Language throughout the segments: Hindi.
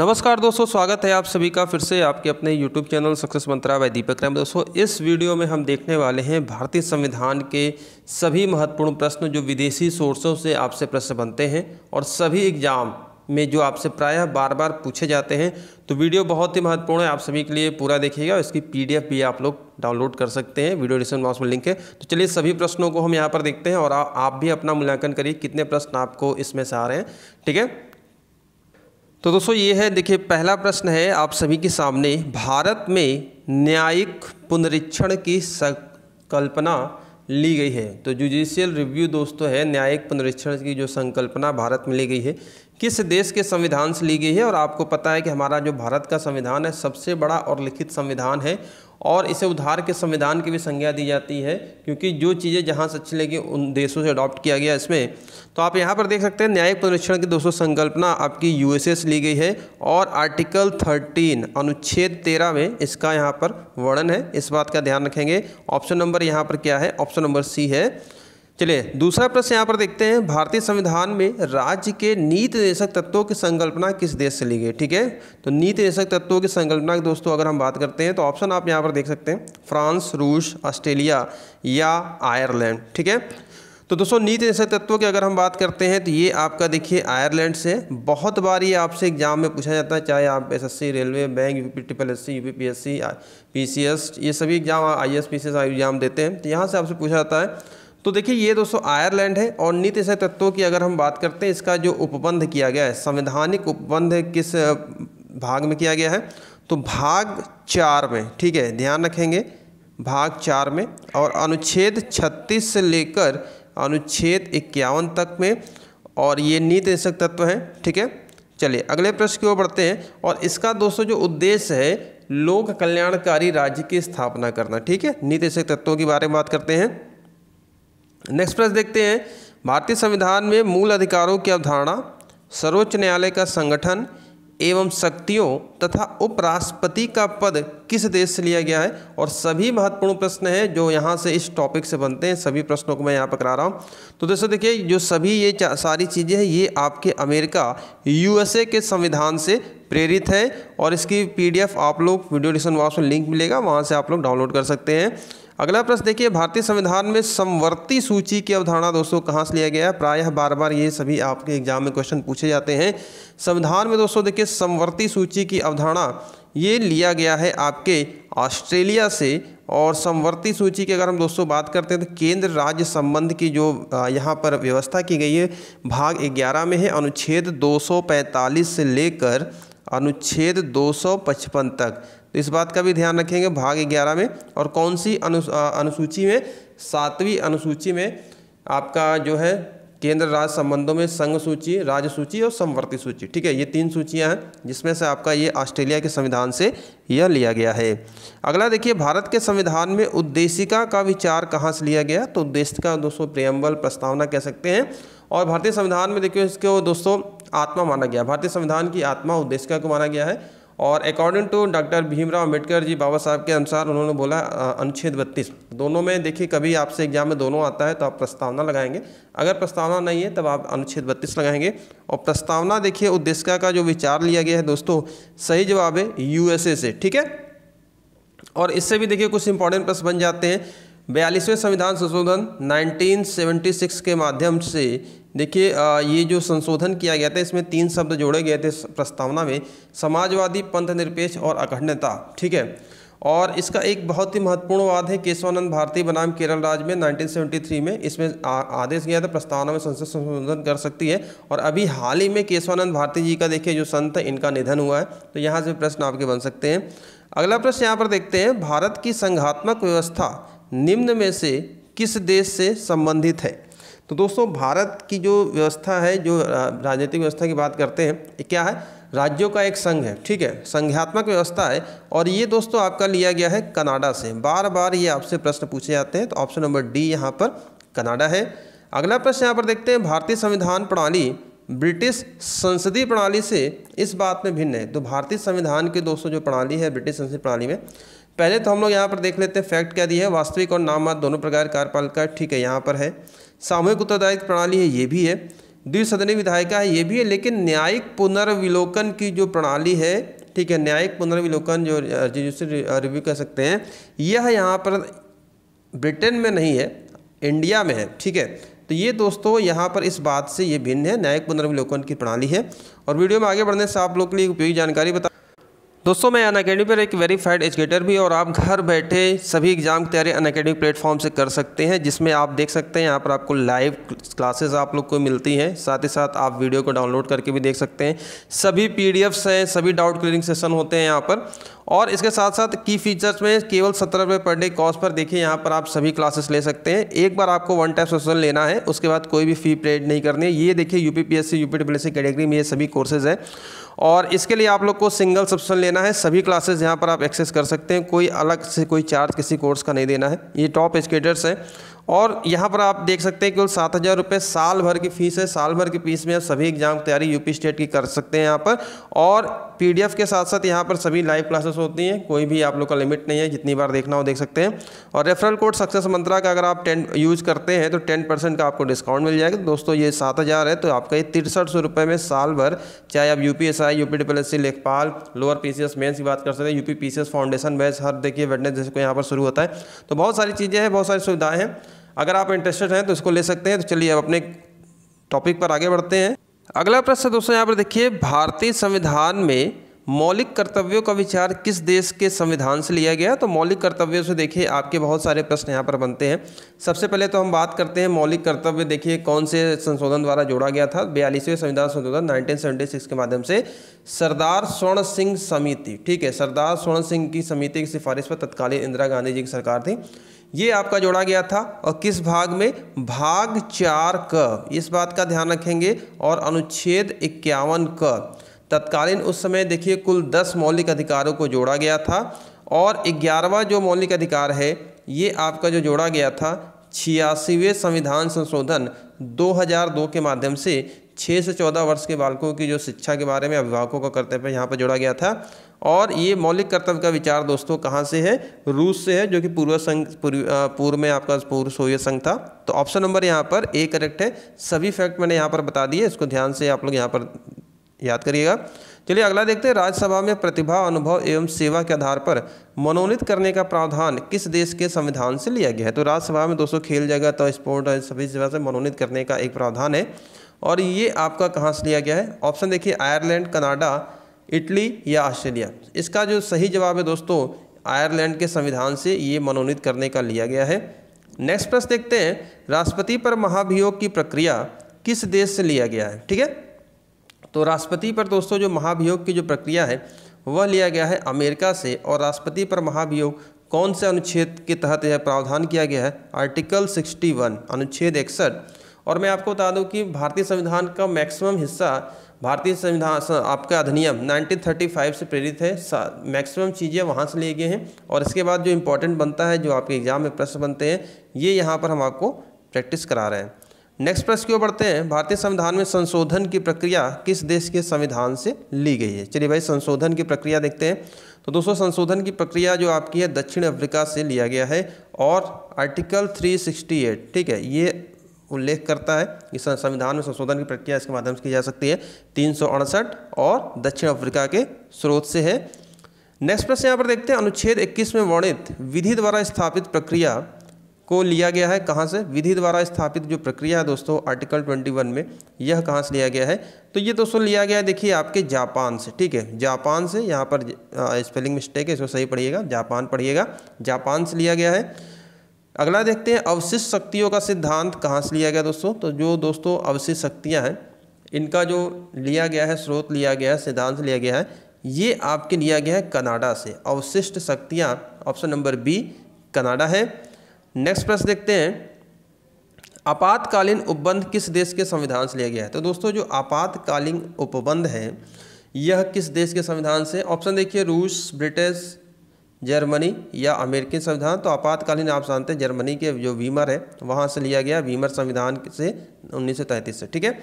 नमस्कार दोस्तों स्वागत है आप सभी का फिर से आपके अपने YouTube channel success mantra by Deepak Ram दोस्तों इस वीडियो में हम देखने वाले हैं भारतीय संविधान के सभी महत्वपूर्ण प्रश्न जो विदेशी सोर्सों से आपसे प्रश्न बनते हैं और सभी एग्जाम में जो आपसे प्रायः बार बार पूछे जाते हैं तो वीडियो बहुत ही महत्वपूर्ण है आप सभी के लिए पूरा देखिएगा और इसकी पी भी आप लोग डाउनलोड कर सकते हैं वीडियो डिस्क्रिप्शन बॉक्स में लिंक है तो चलिए सभी प्रश्नों को हम यहाँ पर देखते हैं और आप भी अपना मूल्यांकन करिए कितने प्रश्न आपको इसमें से आ रहे हैं ठीक है तो दोस्तों ये है देखिए पहला प्रश्न है आप सभी के सामने भारत में न्यायिक पुनरीक्षण की संकल्पना ली गई है तो जुडिशियल रिव्यू दोस्तों है न्यायिक पुनरीक्षण की जो संकल्पना भारत में ली गई है किस देश के संविधान से ली गई है और आपको पता है कि हमारा जो भारत का संविधान है सबसे बड़ा और लिखित संविधान है और इसे उधार के संविधान की भी संज्ञा दी जाती है क्योंकि जो चीज़ें जहाँ से अच्छी लगी उन देशों से अडॉप्ट किया गया इसमें तो आप यहाँ पर देख सकते हैं न्यायिक पुनरीक्षण की दोस्तों संकल्पना आपकी यूएसए से ली गई है और आर्टिकल 13 अनुच्छेद 13 में इसका यहाँ पर वर्णन है इस बात का ध्यान रखेंगे ऑप्शन नंबर यहाँ पर क्या है ऑप्शन नंबर सी है चलिए दूसरा प्रश्न यहाँ पर देखते हैं भारतीय संविधान में राज्य के नीति निदेशक तत्वों की संकल्पना किस देश से ली गई ठीक है तो नीति निदेशक तत्वों की संकल्पना की दोस्तों अगर हम बात करते हैं तो ऑप्शन आप यहाँ पर देख सकते हैं फ्रांस रूस ऑस्ट्रेलिया या आयरलैंड ठीक है तो दोस्तों नीति निषेध तत्वों की अगर हम बात करते हैं तो ये आपका देखिए आयरलैंड से बहुत बार ये आपसे एग्जाम में पूछा जाता है चाहे आप C railway bank U P triple S C U C S ये सभी एग्जाम सी एस एग्जाम देते हैं तो यहाँ से आपसे पूछा जाता है तो देखिए ये दोस्तों आयरलैंड है और नीति से तत्वों की अगर हम बात करते हैं इसका जो उपबंध किया गया है संवैधानिक उपबंध किस भाग में किया गया है तो भाग चार में ठीक है ध्यान रखेंगे भाग चार में और अनुच्छेद छत्तीस से लेकर अनुच्छेद इक्यावन तक में और ये नीति निशक तत्व है ठीक है चलिए अगले प्रश्न की ओर बढ़ते हैं और इसका दोस्तों जो उद्देश्य है लोक कल्याणकारी राज्य की स्थापना करना ठीक है नीति निशक तत्वों के बारे में बात करते हैं नेक्स्ट प्रश्न देखते हैं भारतीय संविधान में मूल अधिकारों की अवधारणा सर्वोच्च न्यायालय का संगठन एवं शक्तियों तथा उपराष्ट्रपति का पद किस देश से लिया गया है और सभी महत्वपूर्ण प्रश्न हैं जो यहाँ से इस टॉपिक से बनते हैं सभी प्रश्नों को मैं यहाँ पर करा रहा हूँ तो दोस्तों देखिए जो सभी ये सारी चीज़ें हैं ये आपके अमेरिका यूएसए के संविधान से प्रेरित है और इसकी पीडीएफ आप लोग वीडियो डिस्क्रिप्शन बॉक्स में लिंक मिलेगा वहाँ से आप लोग डाउनलोड कर सकते हैं अगला प्रश्न देखिए भारतीय संविधान में समवर्ती सूची की अवधारणा दोस्तों कहाँ से लिया गया है प्रायः बार बार ये सभी आपके एग्जाम में क्वेश्चन पूछे जाते हैं संविधान में दोस्तों देखिए समवर्ती सूची की अवधारणा ये लिया गया है आपके ऑस्ट्रेलिया से और समवर्ती सूची की अगर हम दोस्तों बात करते हैं तो केंद्र राज्य संबंध की जो यहाँ पर व्यवस्था की गई है भाग 11 में है अनुच्छेद 245 से लेकर अनुच्छेद 255 तक तो इस बात का भी ध्यान रखेंगे भाग ग्यारह में और कौन सी अनु अनुसूची में सातवीं अनुसूची में आपका जो है केंद्र राज्य संबंधों में संघ सूची राज्य सूची और समवर्ती सूची ठीक है ये तीन सूचियां हैं जिसमें से आपका ये ऑस्ट्रेलिया के संविधान से यह लिया गया है अगला देखिए भारत के संविधान में उद्देशिका का विचार कहाँ से लिया गया तो उद्देश्य का दोस्तों प्रियम्बल प्रस्तावना कह सकते हैं और भारतीय संविधान में देखिए इसके दोस्तों आत्मा माना गया भारतीय संविधान की आत्मा उद्देशिका को माना गया है और according to doctor Bhimrao Ambedkar ji Baba Saheb के अनुसार उन्होंने बोला अनुच्छेद बत्तीस दोनों में देखिए कभी आपसे एग्जाम में दोनों आता है तो आप प्रस्तावना लगाएंगे अगर प्रस्तावना नहीं है तब आप अनुच्छेद बत्तीस लगाएंगे और प्रस्तावना देखिए उद्देश्य का जो विचार लिया गया है दोस्तों सही जवाब है यूएसए से ठीक है और इससे भी देखिए कुछ इंपॉर्टेंट प्रश्न बन जाते हैं बयालीसवें संविधान संशोधन 1976 के माध्यम से देखिए ये जो संशोधन किया गया था इसमें तीन शब्द जोड़े गए थे प्रस्तावना में समाजवादी पंथ निरपेक्ष और अखंडता ठीक है और इसका एक बहुत ही महत्वपूर्ण वाद है केशवानंद भारती बनाम केरल राज्य में 1973 में इसमें आदेश गया था प्रस्तावना में संसद संशोधन कर सकती है और अभी हाल ही में केशवानंद भारती जी का देखिए जो संत है इनका निधन हुआ है तो यहाँ से प्रश्न आपके बन सकते हैं अगला प्रश्न यहाँ पर देखते हैं भारत की संघात्मक व्यवस्था निम्न में से किस देश से संबंधित है तो दोस्तों भारत की जो व्यवस्था है जो राजनीतिक व्यवस्था की बात करते हैं क्या है राज्यों का एक संघ है ठीक है संघात्मक व्यवस्था है और ये दोस्तों आपका लिया गया है कनाडा से बार बार ये आपसे प्रश्न पूछे जाते हैं तो ऑप्शन नंबर डी यहाँ पर कनाडा है अगला प्रश्न यहाँ पर देखते हैं भारतीय संविधान प्रणाली ब्रिटिश संसदीय प्रणाली से इस बात में भिन्न है तो भारतीय संविधान के दोस्तों जो प्रणाली है ब्रिटिश संसदीय प्रणाली में पहले तो हम लोग यहाँ पर देख लेते हैं फैक्ट क्या दिया है वास्तविक और नामवाद दोनों प्रकार कार्यपालिका ठीक है यहाँ पर है सामूहिक उत्तरदायित्व प्रणाली है ये भी है द्विसदनी विधायिका है ये भी है लेकिन न्यायिक पुनर्विलोकन की जो प्रणाली है ठीक है न्यायिक पुनर्विलोकन जो जिससे रिव्यू कह सकते हैं यह है यहाँ पर ब्रिटेन में नहीं है इंडिया में है ठीक है तो ये दोस्तों यहाँ पर इस बात से ये भिन्न है न्यायिक पुनर्विलोकन की प्रणाली है और वीडियो में आगे बढ़ने से आप लोग के लिए उपयोगी जानकारी बता दोस्तों मैं अन अकेडमी पर एक वेरीफाइड एजुकेटर भी और आप घर बैठे सभी एग्जाम की तैयारी अन अकेडमी प्लेटफॉर्म से कर सकते हैं जिसमें आप देख सकते हैं यहाँ पर आपको लाइव क्लासेस आप लोग को मिलती हैं साथ ही साथ आप वीडियो को डाउनलोड करके भी देख सकते हैं सभी पी हैं सभी डाउट क्लियरिंग सेशन होते हैं यहाँ पर और इसके साथ साथ की फीचर्स में केवल सत्रह रुपये पर डे कॉस्ट पर देखिए यहाँ पर आप सभी क्लासेस ले सकते हैं एक बार आपको वन टाइम सेशन लेना है उसके बाद कोई भी फी पेड नहीं करनी है ये देखिए U P P S C category में ये सभी कोर्सेज हैं और इसके लिए आप लोग को सिंगल सब्सक्रिप्शन लेना है सभी क्लासेस यहाँ पर आप एक्सेस कर सकते हैं कोई अलग से कोई चार्ज किसी कोर्स का नहीं देना है ये टॉप एजुकेटर्स हैं और यहाँ पर आप देख सकते हैं कि सात हज़ार रुपये साल भर की फ़ीस है साल भर की फीस में आप सभी एग्जाम की तैयारी यूपी स्टेट की कर सकते हैं यहाँ पर और पीडीएफ के साथ साथ यहाँ पर सभी लाइव क्लासेस होती हैं कोई भी आप लोग का लिमिट नहीं है जितनी बार देखना हो देख सकते हैं और रेफरल कोड सक्सेस मंत्रा का अगर आप टेन यूज़ करते हैं तो टेन परसेंट का आपको डिस्काउंट मिल जाएगा दोस्तों ये सात हज़ार है तो आपका ये तिरसठ सौ रुपये में साल भर चाहे आप U P S I U P double S C लेखपाल lower P C S mains की बात कर सकते हैं U P P C S foundation batch हर देखिए वेडनेस जैसे को यहाँ पर शुरू होता है तो बहुत सारी चीज़ें हैं बहुत सारी सुविधाएँ हैं अगर आप इंटरेस्टेड हैं तो इसको ले सकते हैं तो चलिए अब अपने टॉपिक पर आगे बढ़ते हैं अगला प्रश्न दोस्तों यहाँ पर देखिए भारतीय संविधान में मौलिक कर्तव्यों का विचार किस देश के संविधान से लिया गया तो मौलिक कर्तव्यों से देखिए आपके बहुत सारे प्रश्न यहाँ पर बनते हैं सबसे पहले तो हम बात करते हैं मौलिक कर्तव्य देखिए कौन से संशोधन द्वारा जोड़ा गया था बयालीसवें संविधान संशोधन 1976 के माध्यम से सरदार स्वर्ण सिंह समिति ठीक है सरदार स्वर्ण सिंह की समिति की सिफारिश पर तत्कालीन इंदिरा गांधी जी की सरकार थी ये आपका जोड़ा गया था और किस भाग में भाग चार क इस बात का ध्यान रखेंगे और अनुच्छेद इक्यावन क तत्कालीन उस समय देखिए कुल दस मौलिक अधिकारों को जोड़ा गया था और ग्यारहवा जो मौलिक अधिकार है ये आपका जो जोड़ा गया था छियासीवें संविधान संशोधन 2002 के माध्यम से छः से चौदह वर्ष के बालकों की जो शिक्षा के बारे में अभिभावकों का कर्तव्य यहाँ पर जोड़ा गया था और ये मौलिक कर्तव्य का विचार दोस्तों कहाँ से है रूस से है जो कि पूर्व संघ पूर्व पूर्व में आपका पूर्व सोवियत संघ था तो ऑप्शन नंबर यहाँ पर ए करेक्ट है सभी फैक्ट मैंने यहाँ पर बता दिए इसको ध्यान से आप लोग यहाँ पर याद करिएगा चलिए अगला देखते हैं राज्यसभा में प्रतिभा अनुभव एवं सेवा के आधार पर मनोनीत करने का प्रावधान किस देश के संविधान से लिया गया है तो राज्यसभा में दोस्तों खेल जगत तो और स्पोर्ट सभी जगह से मनोनीत करने का एक प्रावधान है और ये आपका कहाँ से लिया गया है ऑप्शन देखिए आयरलैंड कनाडा इटली या ऑस्ट्रेलिया इसका जो सही जवाब है दोस्तों आयरलैंड के संविधान से ये मनोनीत करने का लिया गया है नेक्स्ट प्रश्न देखते हैं राष्ट्रपति पर महाभियोग की प्रक्रिया किस देश से लिया गया है ठीक है तो राष्ट्रपति पर दोस्तों जो महाभियोग की जो प्रक्रिया है वह लिया गया है अमेरिका से और राष्ट्रपति पर महाभियोग कौन से अनुच्छेद के तहत यह प्रावधान किया गया है आर्टिकल 61 अनुच्छेद इकसठ और मैं आपको बता दूं कि भारतीय संविधान का मैक्सिमम हिस्सा भारतीय संविधान आपका अधिनियम 1935 से प्रेरित है मैक्सिमम चीज़ें वहाँ से लिए गए हैं और इसके बाद जो इम्पोर्टेंट बनता है जो आपके एग्ज़ाम में प्रश्न बनते हैं ये यहाँ पर हम आपको प्रैक्टिस करा रहे हैं नेक्स्ट प्रश्न क्यों बढ़ते हैं भारतीय संविधान में संशोधन की प्रक्रिया किस देश के संविधान से ली गई है चलिए भाई संशोधन की प्रक्रिया देखते हैं तो दोस्तों संशोधन की प्रक्रिया जो आपकी है दक्षिण अफ्रीका से लिया गया है और आर्टिकल 368 ठीक है ये उल्लेख करता है कि संविधान में संशोधन की प्रक्रिया इसके माध्यम से की जा सकती है तीन और दक्षिण अफ्रीका के स्रोत से है नेक्स्ट प्रश्न यहाँ पर देखते हैं अनुच्छेद 21 में वर्णित विधि द्वारा स्थापित प्रक्रिया को लिया गया है कहाँ से विधि द्वारा स्थापित जो प्रक्रिया है दोस्तों आर्टिकल 21 में यह कहाँ से लिया गया है तो ये दोस्तों लिया गया है देखिए आपके जापान से ठीक है जापान से यहाँ पर स्पेलिंग मिस्टेक है इसको सही पढ़िएगा जापान पढ़िएगा जापान से लिया गया है अगला देखते हैं अवशिष्ट शक्तियों का सिद्धांत कहाँ से लिया गया दोस्तों तो जो दोस्तों अवशिष्ट शक्तियाँ हैं इनका जो लिया गया है स्रोत लिया गया है सिद्धांत लिया गया है ये आपके लिया गया है कनाडा से अवशिष्ट शक्तियाँ ऑप्शन नंबर बी कनाडा है नेक्स्ट प्रश्न देखते हैं आपातकालीन उपबंध किस देश के संविधान से लिया गया है तो दोस्तों जो आपातकालीन उपबंध है यह किस देश के संविधान से ऑप्शन देखिए रूस ब्रिटिश जर्मनी या अमेरिकी संविधान तो आपातकालीन आप जानते हैं जर्मनी के जो वीमर है वहाँ से लिया गया वीमर संविधान से उन्नीस से ठीक है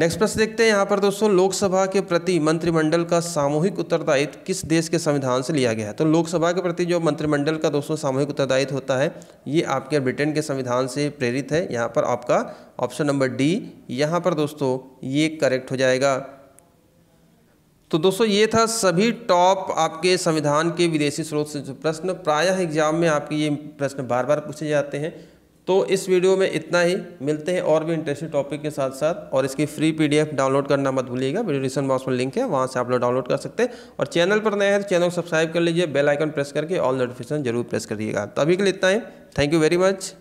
नेक्स्ट प्रश्न देखते हैं यहाँ पर दोस्तों लोकसभा के प्रति मंत्रिमंडल का सामूहिक उत्तरदायित्व किस देश के संविधान से लिया गया है तो लोकसभा के प्रति जो मंत्रिमंडल का दोस्तों सामूहिक उत्तरदायित्व होता है ये आपके ब्रिटेन के संविधान से प्रेरित है यहाँ पर आपका ऑप्शन नंबर डी यहाँ पर दोस्तों ये करेक्ट हो जाएगा तो दोस्तों ये था सभी टॉप आपके संविधान के विदेशी स्रोत से प्रश्न प्रायः एग्जाम में आपके ये प्रश्न बार बार पूछे जाते हैं तो इस वीडियो में इतना ही मिलते हैं और भी इंटरेस्टिंग टॉपिक के साथ साथ और इसकी फ्री पीडीएफ डाउनलोड करना मत भूलिएगा वीडियो डिस्क्रिप्शन बॉक्स में लिंक है वहाँ से आप लोग डाउनलोड कर सकते हैं और चैनल पर नया है तो चैनल को सब्सक्राइब कर लीजिए बेल आइकन प्रेस करके ऑल नोटिफिकेशन जरूर प्रेस करिएगा तो अभी के लिए इतना ही थैंक यू वेरी मच